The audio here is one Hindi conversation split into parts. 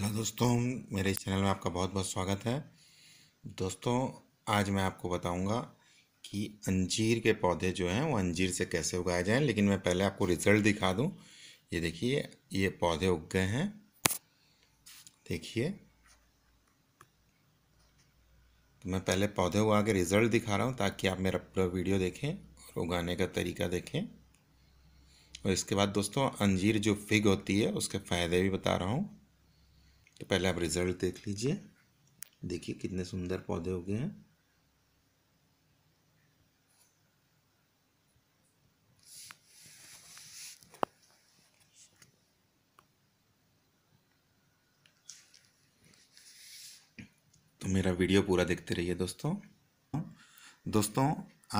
हेलो दोस्तों मेरे इस चैनल में आपका बहुत बहुत स्वागत है दोस्तों आज मैं आपको बताऊंगा कि अंजीर के पौधे जो हैं वो अंजीर से कैसे उगाए जाएं लेकिन मैं पहले आपको रिज़ल्ट दिखा दूं ये देखिए ये पौधे उग गए हैं देखिए तो मैं पहले पौधे उगा के रिज़ल्ट दिखा रहा हूँ ताकि आप मेरा पूरा वीडियो देखें और उगाने का तरीका देखें और इसके बाद दोस्तों अंजीर जो फिग होती है उसके फ़ायदे भी बता रहा हूँ तो पहले आप रिज़ल्ट देख लीजिए देखिए कितने सुंदर पौधे हो गए हैं तो मेरा वीडियो पूरा देखते रहिए दोस्तों दोस्तों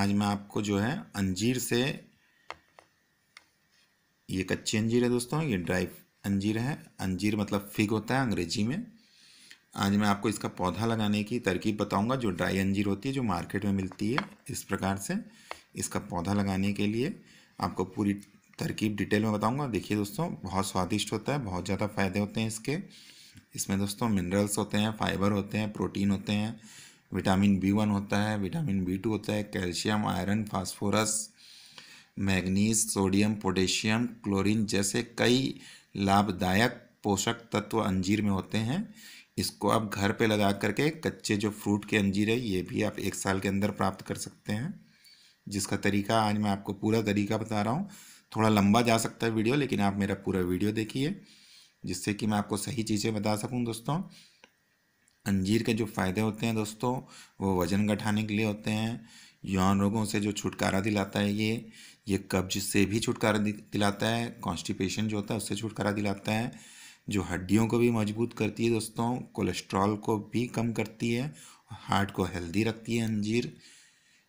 आज मैं आपको जो है अंजीर से ये कच्ची अंजीर है दोस्तों ये ड्राई अंजीर है अंजीर मतलब फिग होता है अंग्रेजी में आज मैं आपको इसका पौधा लगाने की तरकीब बताऊंगा जो ड्राई अंजीर होती है जो मार्केट में मिलती है इस प्रकार से इसका पौधा लगाने के लिए आपको पूरी तरकीब डिटेल में बताऊंगा देखिए दोस्तों बहुत स्वादिष्ट होता है बहुत ज़्यादा फ़ायदे होते हैं इसके इसमें दोस्तों मिनरल्स होते हैं फाइबर होते हैं प्रोटीन होते हैं विटामिन बी वन होता है विटामिन बी टू होता है calcium iron phosphorus manganese sodium potassium chlorine जैसे कई लाभदायक पोषक तत्व अंजीर में होते हैं इसको आप घर पे लगा करके कच्चे जो फ्रूट के अंजीर है ये भी आप एक साल के अंदर प्राप्त कर सकते हैं जिसका तरीका आज मैं आपको पूरा तरीका बता रहा हूँ थोड़ा लंबा जा सकता है वीडियो लेकिन आप मेरा पूरा वीडियो देखिए जिससे कि मैं आपको सही चीज़ें बता सकूँ दोस्तों अंजीर के जो फ़ायदे होते हैं दोस्तों वो वज़न घटाने के लिए होते हैं यौन रोगों से जो छुटकारा दिलाता है ये ये कब्ज से भी छुटकारा दिलाता है कॉन्स्टिपेशन जो होता है उससे छुटकारा दिलाता है जो हड्डियों को भी मजबूत करती है दोस्तों कोलेस्ट्रॉल को भी कम करती है हार्ट को हेल्दी रखती है अंजीर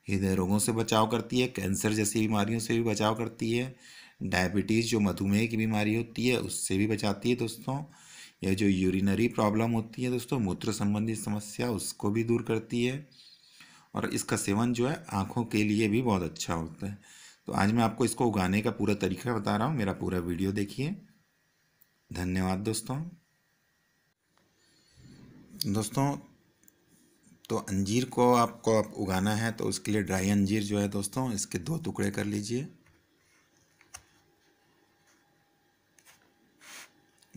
हृदय रोगों से बचाव करती है कैंसर जैसी बीमारियों से भी बचाव करती है डायबिटीज़ जो मधुमेह की बीमारी होती है उससे भी बचाती है दोस्तों यह जो यूरिनरी प्रॉब्लम होती है दोस्तों मूत्र संबंधी समस्या उसको भी दूर करती है और इसका सेवन जो है आँखों के लिए भी बहुत अच्छा होता है तो आज मैं आपको इसको उगाने का पूरा तरीका बता रहा हूँ मेरा पूरा वीडियो देखिए धन्यवाद दोस्तों दोस्तों तो अंजीर को आपको आप उगाना है तो उसके लिए ड्राई अंजीर जो है दोस्तों इसके दो टुकड़े कर लीजिए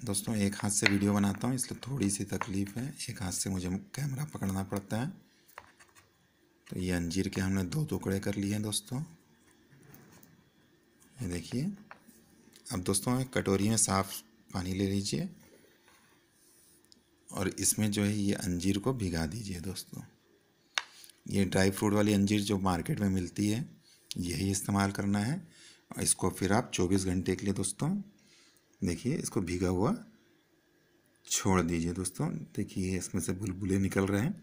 दोस्तों एक हाथ से वीडियो बनाता हूँ इसलिए थोड़ी सी तकलीफ़ है एक हाथ से मुझे कैमरा पकड़ना पड़ता है तो ये अंजीर के हमने दो टुकड़े कर लिए हैं दोस्तों ये देखिए अब दोस्तों एक कटोरी में साफ़ पानी ले लीजिए और इसमें जो है ये अंजीर को भिगा दीजिए दोस्तों ये ड्राई फ्रूट वाली अंजीर जो मार्केट में मिलती है यही इस्तेमाल करना है और इसको फिर आप 24 घंटे के लिए दोस्तों देखिए इसको भीगा हुआ छोड़ दीजिए दोस्तों देखिए इसमें से बुलबुले निकल रहे हैं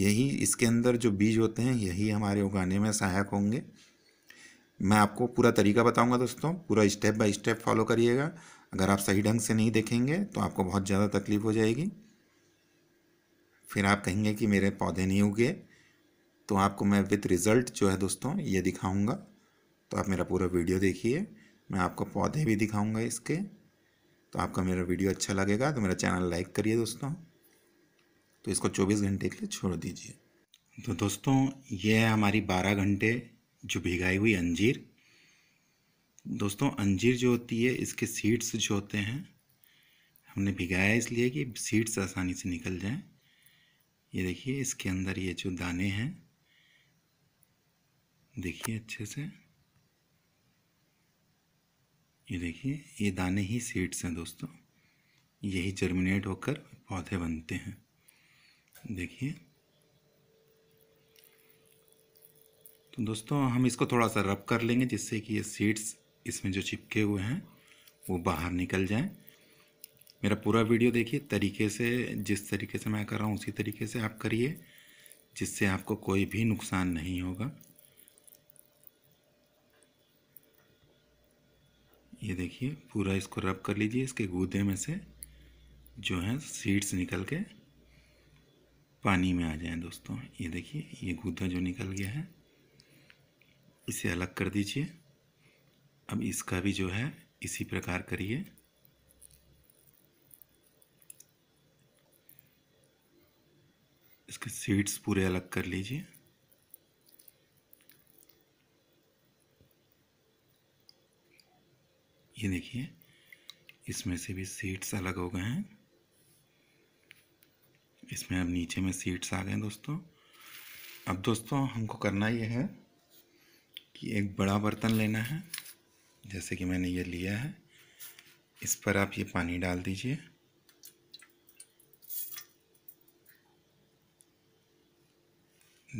यही इसके अंदर जो बीज होते हैं यही हमारे उगाने में सहायक होंगे मैं आपको पूरा तरीका बताऊंगा दोस्तों पूरा स्टेप बाय स्टेप फॉलो करिएगा अगर आप सही ढंग से नहीं देखेंगे तो आपको बहुत ज़्यादा तकलीफ़ हो जाएगी फिर आप कहेंगे कि मेरे पौधे नहीं उगे तो आपको मैं विथ रिज़ल्ट जो है दोस्तों ये दिखाऊँगा तो आप मेरा पूरा वीडियो देखिए मैं आपको पौधे भी दिखाऊँगा इसके तो आपका मेरा वीडियो अच्छा लगेगा तो मेरा चैनल लाइक करिए दोस्तों तो इसको 24 घंटे के लिए छोड़ दीजिए तो दोस्तों ये है हमारी 12 घंटे जो भिगाई हुई अंजीर दोस्तों अंजीर जो होती है इसके सीड्स जो होते हैं हमने भिगाया इसलिए कि सीड्स आसानी से निकल जाएं ये देखिए इसके अंदर ये जो दाने हैं देखिए अच्छे से ये देखिए ये दाने ही सीड्स हैं दोस्तों यही जर्मिनेट होकर पौधे बनते हैं देखिए तो दोस्तों हम इसको थोड़ा सा रब कर लेंगे जिससे कि ये सीड्स इसमें जो चिपके हुए हैं वो बाहर निकल जाएं मेरा पूरा वीडियो देखिए तरीके से जिस तरीके से मैं कर रहा हूँ उसी तरीके से आप करिए जिससे आपको कोई भी नुकसान नहीं होगा ये देखिए पूरा इसको रब कर लीजिए इसके गूदे में से जो है सीड्स निकल के पानी में आ जाएं दोस्तों ये देखिए ये गूदा जो निकल गया है इसे अलग कर दीजिए अब इसका भी जो है इसी प्रकार करिए इसके सीड्स पूरे अलग कर लीजिए ये देखिए इसमें से भी सीड्स अलग हो गए हैं इसमें अब नीचे में सीड्स आ गए हैं दोस्तों अब दोस्तों हमको करना ये है कि एक बड़ा बर्तन लेना है जैसे कि मैंने ये लिया है इस पर आप ये पानी डाल दीजिए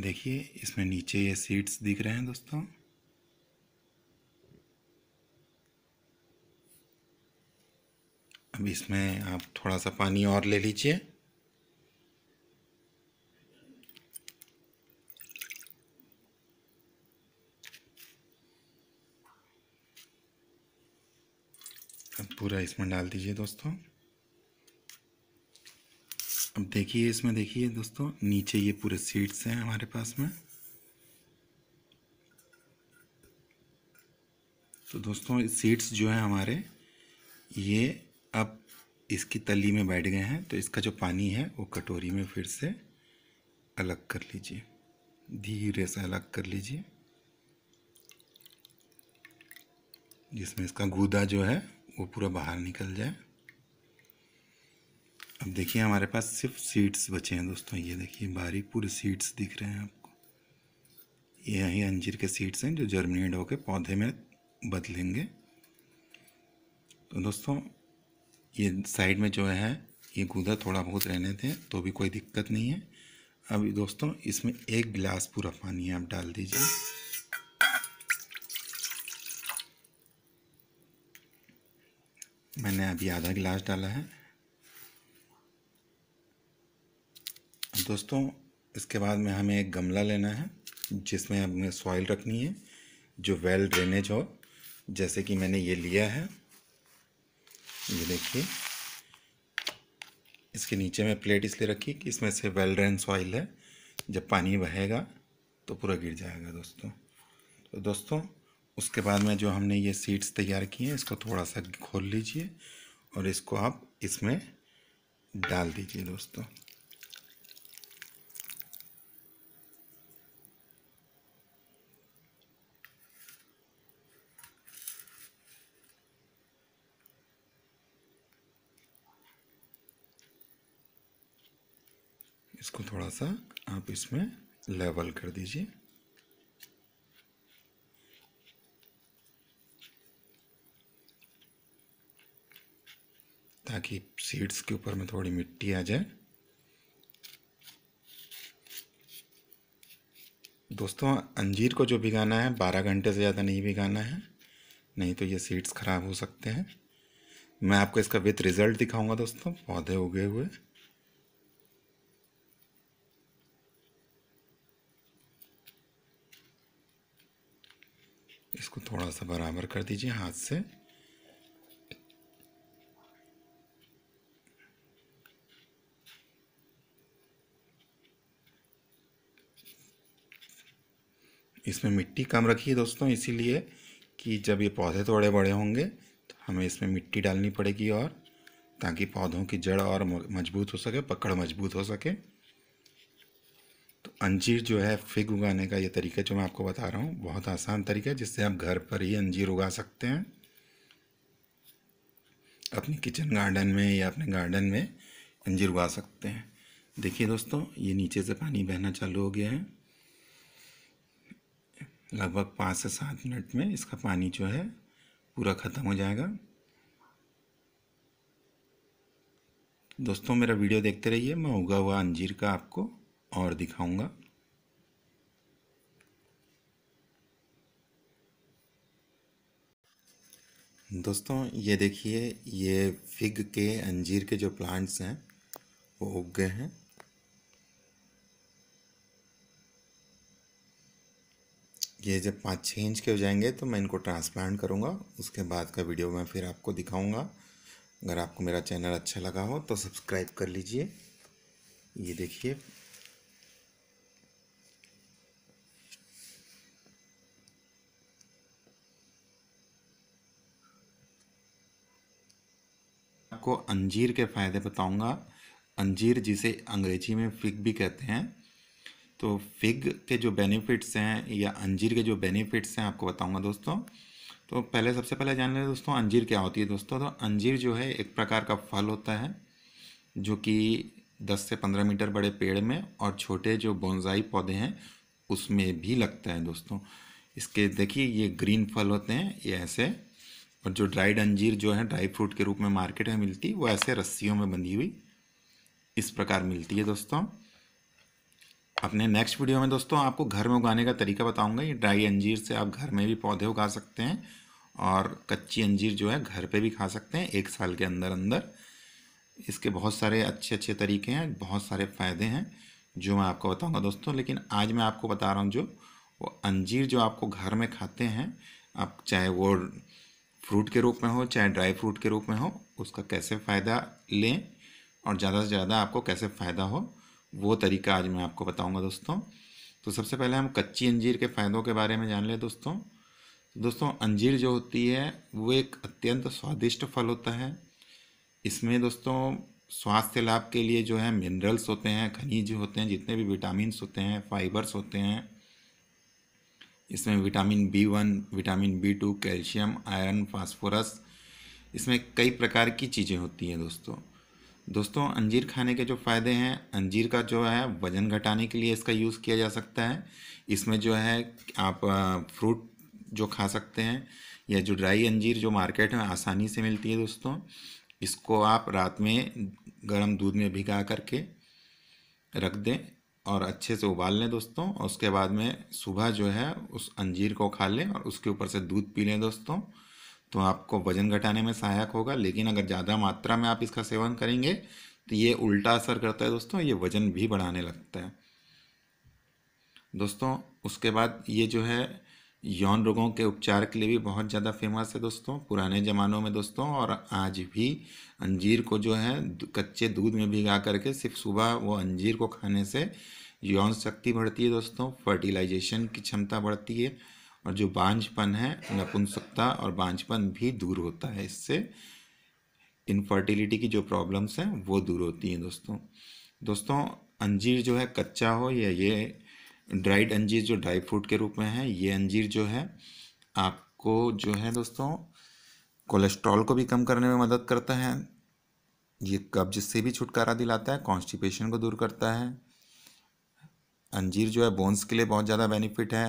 देखिए इसमें नीचे ये सीड्स दिख रहे हैं दोस्तों अब इसमें आप थोड़ा सा पानी और ले लीजिए पूरा इसमें डाल दीजिए दोस्तों अब देखिए इसमें देखिए दोस्तों नीचे ये पूरे सीड्स हैं हमारे पास में तो दोस्तों सीड्स जो है हमारे ये अब इसकी तली में बैठ गए हैं तो इसका जो पानी है वो कटोरी में फिर से अलग कर लीजिए धीरे से अलग कर लीजिए जिसमें इसका गूदा जो है वो पूरा बाहर निकल जाए अब देखिए हमारे पास सिर्फ सीड्स बचे हैं दोस्तों ये देखिए बारीक पूरे सीड्स दिख रहे हैं आपको ये यही अंजीर के सीड्स हैं जो जर्मिनेट होकर पौधे में बदलेंगे तो दोस्तों ये साइड में जो है ये गूदा थोड़ा बहुत रहने थे तो भी कोई दिक्कत नहीं है अब दोस्तों इसमें एक गिलास पूरा पानी आप डाल दीजिए मैंने अभी आधा गिलास डाला है दोस्तों इसके बाद में हमें एक गमला लेना है जिसमें हमें सॉइल रखनी है जो वेल ड्रेनेज हो जैसे कि मैंने ये लिया है ये देखिए इसके नीचे मैं प्लेट इसलिए रखी कि इसमें से वेल ड्रेन सॉइल है जब पानी बहेगा तो पूरा गिर जाएगा दोस्तों तो दोस्तों उसके बाद में जो हमने ये सीड्स तैयार किए हैं इसको थोड़ा सा खोल लीजिए और इसको आप इसमें डाल दीजिए दोस्तों इसको थोड़ा सा आप इसमें लेवल कर दीजिए ताकि सीड्स के ऊपर में थोड़ी मिट्टी आ जाए दोस्तों अंजीर को जो भिगाना है बारह घंटे से ज़्यादा नहीं भिगाना है नहीं तो ये सीड्स ख़राब हो सकते हैं मैं आपको इसका विथ रिज़ल्ट दिखाऊंगा दोस्तों पौधे उगे हुए इसको थोड़ा सा बराबर कर दीजिए हाथ से इसमें मिट्टी कम रखी है दोस्तों इसीलिए कि जब ये पौधे थोड़े बड़े होंगे तो हमें इसमें मिट्टी डालनी पड़ेगी और ताकि पौधों की जड़ और मजबूत हो सके पकड़ मजबूत हो सके तो अंजीर जो है फिग उगाने का ये तरीका जो मैं आपको बता रहा हूँ बहुत आसान तरीका है जिससे आप घर पर ही अंजीर उगा सकते हैं अपने किचन गार्डन में या अपने गार्डन में अंजीर उगा सकते हैं देखिए दोस्तों ये नीचे से पानी बहना चालू हो गया है लगभग पाँच से सात मिनट में इसका पानी जो है पूरा ख़त्म हो जाएगा दोस्तों मेरा वीडियो देखते रहिए मैं उगा हुआ अंजीर का आपको और दिखाऊंगा दोस्तों ये देखिए ये फिग के अंजीर के जो प्लांट्स हैं वो उग गए हैं ये जब पाँच छः इंच के हो जाएंगे तो मैं इनको ट्रांसप्लांट करूँगा उसके बाद का वीडियो मैं फिर आपको दिखाऊँगा अगर आपको मेरा चैनल अच्छा लगा हो तो सब्सक्राइब कर लीजिए ये देखिए आपको अंजीर के फ़ायदे बताऊंगा अंजीर जिसे अंग्रेजी में फिक भी कहते हैं तो फिग के जो बेनिफिट्स हैं या अंजीर के जो बेनिफिट्स हैं आपको बताऊंगा दोस्तों तो पहले सबसे पहले जान लें दोस्तों अंजीर क्या होती है दोस्तों तो अंजीर जो है एक प्रकार का फल होता है जो कि 10 से 15 मीटर बड़े पेड़ में और छोटे जो बोनजाई पौधे हैं उसमें भी लगता है दोस्तों इसके देखिए ये ग्रीन फल होते हैं ये ऐसे और जो ड्राइड अंजीर जो है ड्राई फ्रूट के रूप में मार्केट में मिलती वो ऐसे रस्सियों में बंधी हुई इस प्रकार मिलती है दोस्तों अपने नेक्स्ट वीडियो में दोस्तों आपको घर में उगाने का तरीका बताऊंगा ये ड्राई अंजीर से आप घर में भी पौधे उगा सकते हैं और कच्ची अंजीर जो है घर पे भी खा सकते हैं एक साल के अंदर अंदर इसके बहुत सारे अच्छे अच्छे तरीके हैं बहुत सारे फ़ायदे हैं जो मैं आपको बताऊँगा दोस्तों लेकिन आज मैं आपको बता रहा हूँ जो वो अंजीर जो आपको घर में खाते हैं आप चाहे वो फ्रूट के रूप में हो चाहे ड्राई फ्रूट के रूप में हो उसका कैसे फ़ायदा लें और ज़्यादा से ज़्यादा आपको कैसे फ़ायदा हो वो तरीका आज मैं आपको बताऊंगा दोस्तों तो सबसे पहले हम कच्ची अंजीर के फ़ायदों के बारे में जान लें दोस्तों दोस्तों अंजीर जो होती है वो एक अत्यंत स्वादिष्ट फल होता है इसमें दोस्तों स्वास्थ्य लाभ के लिए जो है मिनरल्स होते हैं खनिज होते हैं जितने भी विटामिन होते हैं फाइबर्स होते हैं इसमें vitamin B one vitamin B two calcium iron phosphorus इसमें कई प्रकार की चीज़ें होती हैं दोस्तों दोस्तों अंजीर खाने के जो फ़ायदे हैं अंजीर का जो है वज़न घटाने के लिए इसका यूज़ किया जा सकता है इसमें जो है आप फ्रूट जो खा सकते हैं या जो ड्राई अंजीर जो मार्केट में आसानी से मिलती है दोस्तों इसको आप रात में गर्म दूध में भिगा करके रख दें और अच्छे से उबाल लें दोस्तों और उसके बाद में सुबह जो है उस अंजीर को खा लें और उसके ऊपर से दूध पी लें दोस्तों तो आपको वजन घटाने में सहायक होगा लेकिन अगर ज़्यादा मात्रा में आप इसका सेवन करेंगे तो ये उल्टा असर करता है दोस्तों ये वजन भी बढ़ाने लगता है दोस्तों उसके बाद ये जो है यौन रोगों के उपचार के लिए भी बहुत ज़्यादा फेमस है दोस्तों पुराने ज़मानों में दोस्तों और आज भी अंजीर को जो है कच्चे दूध में भिगा करके सिर्फ सुबह वो अंजीर को खाने से यौन शक्ति बढ़ती है दोस्तों फर्टिलाइजेशन की क्षमता बढ़ती है और जो बांझपन है नपुंसकता और बांझपन भी दूर होता है इससे इनफर्टिलिटी की जो प्रॉब्लम्स हैं वो दूर होती हैं दोस्तों दोस्तों अंजीर जो है कच्चा हो या ये ड्राइड अंजीर जो ड्राई फ्रूट के रूप में है ये अंजीर जो है आपको जो है दोस्तों कोलेस्ट्रॉल को भी कम करने में मदद करता है ये कब्ज से भी छुटकारा दिलाता है कॉन्स्टिपेशन को दूर करता है अंजीर जो है बोन्स के लिए बहुत ज़्यादा बेनिफिट है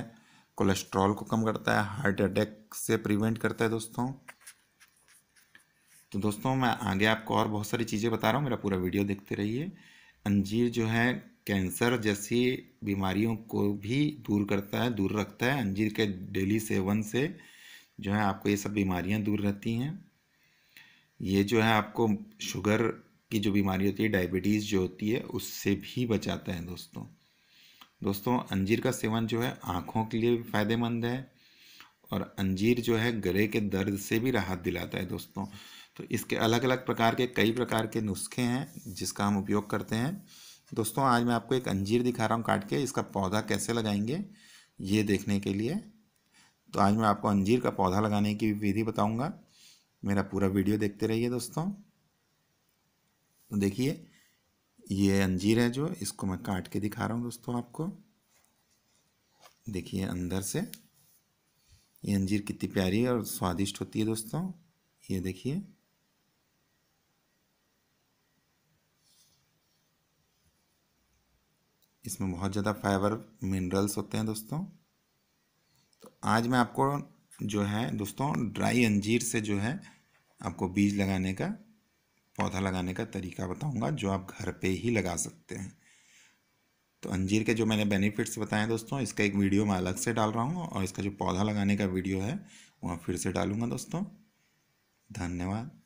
कोलेस्ट्रॉल को कम करता है हार्ट अटैक से प्रिवेंट करता है दोस्तों तो दोस्तों मैं आगे आपको और बहुत सारी चीज़ें बता रहा हूँ मेरा पूरा वीडियो देखते रहिए अंजीर जो है कैंसर जैसी बीमारियों को भी दूर करता है दूर रखता है अंजीर के डेली सेवन से जो है आपको ये सब बीमारियाँ दूर रहती हैं ये जो है आपको शुगर की जो बीमारी होती है डायबिटीज़ जो होती है उससे भी बचाता है दोस्तों दोस्तों अंजीर का सेवन जो है आँखों के लिए भी फ़ायदेमंद है और अंजीर जो है गले के दर्द से भी राहत दिलाता है दोस्तों तो इसके अलग अलग प्रकार के कई प्रकार के नुस्खे हैं जिसका हम उपयोग करते हैं दोस्तों आज मैं आपको एक अंजीर दिखा रहा हूँ काट के इसका पौधा कैसे लगाएंगे ये देखने के लिए तो आज मैं आपको अंजीर का पौधा लगाने की विधि बताऊँगा मेरा पूरा वीडियो देखते रहिए दोस्तों तो देखिए ये अंजीर है जो इसको मैं काट के दिखा रहा हूँ दोस्तों आपको देखिए अंदर से ये अंजीर कितनी प्यारी और स्वादिष्ट होती है दोस्तों ये देखिए इसमें बहुत ज़्यादा फाइबर मिनरल्स होते हैं दोस्तों तो आज मैं आपको जो है दोस्तों ड्राई अंजीर से जो है आपको बीज लगाने का पौधा लगाने का तरीका बताऊंगा जो आप घर पे ही लगा सकते हैं तो अंजीर के जो मैंने बेनिफिट्स बताए दोस्तों इसका एक वीडियो मैं अलग से डाल रहा हूँ और इसका जो पौधा लगाने का वीडियो है वह फिर से डालूंगा दोस्तों धन्यवाद